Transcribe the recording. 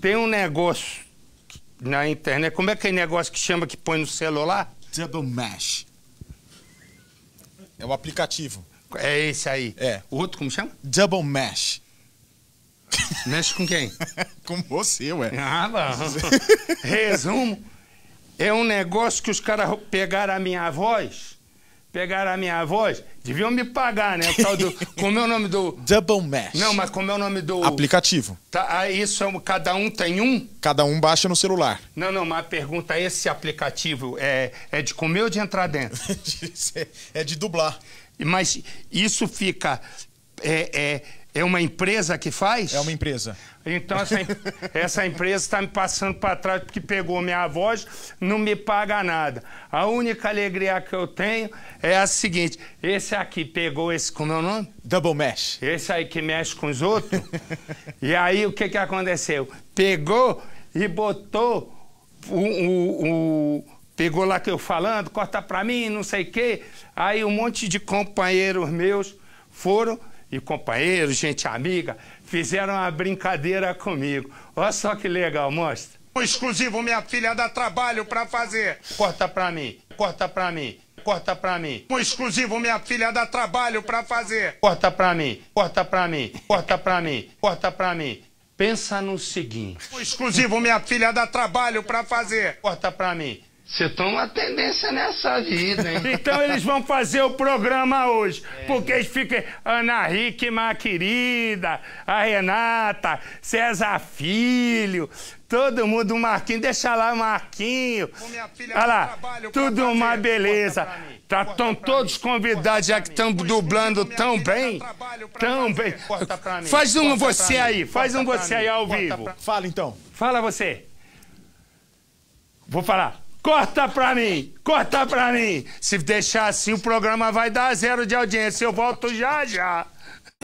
Tem um negócio na internet. Como é que é negócio que chama que põe no celular? É Double Mesh. É o aplicativo. É esse aí. É. O outro como chama? Double Mesh. Mexe com quem? com você, ué. Ah, Resumo. É um negócio que os caras pegaram a minha voz pegaram a minha voz, deviam me pagar, né? Tal do, como é o nome do. Double Mesh. Não, mas como é o nome do. Aplicativo. Tá, ah, isso é cada um tem um? Cada um baixa no celular. Não, não, mas a pergunta: esse aplicativo é, é de comer ou de entrar dentro? é de dublar. Mas isso fica. É, é, é uma empresa que faz? É uma empresa. Então essa, essa empresa está me passando para trás porque pegou minha voz, não me paga nada. A única alegria que eu tenho é a seguinte: esse aqui pegou esse, como é o nome? Double Mesh. Esse aí que mexe com os outros. e aí o que, que aconteceu? Pegou e botou o, o, o pegou lá que eu falando, corta para mim, não sei o quê. Aí um monte de companheiros meus foram e companheiros, gente amiga, fizeram uma brincadeira comigo. Olha só que legal, mostra. O exclusivo, minha filha, dá trabalho pra fazer. Corta pra mim, corta pra mim, corta pra mim. O exclusivo, minha filha, dá trabalho pra fazer. Corta pra mim, corta pra mim, corta pra mim, corta pra mim. Pensa no seguinte. O exclusivo, minha filha, dá trabalho pra fazer. Corta pra mim, você toma tendência nessa vida, hein? então eles vão fazer o programa hoje. É. Porque eles ficam. Ana Hickman, querida, a Renata, César Filho, todo mundo, o Marquinho, deixa lá o Marquinho. Olha lá, tudo uma beleza. Tá, estão todos convidados, já que estão dublando tão bem. Tão bem. Faz um você aí, faz um você aí ao vivo. Pra... Fala então. Fala você. Vou falar. Corta pra mim! Corta pra mim! Se deixar assim, o programa vai dar zero de audiência. Eu volto já já!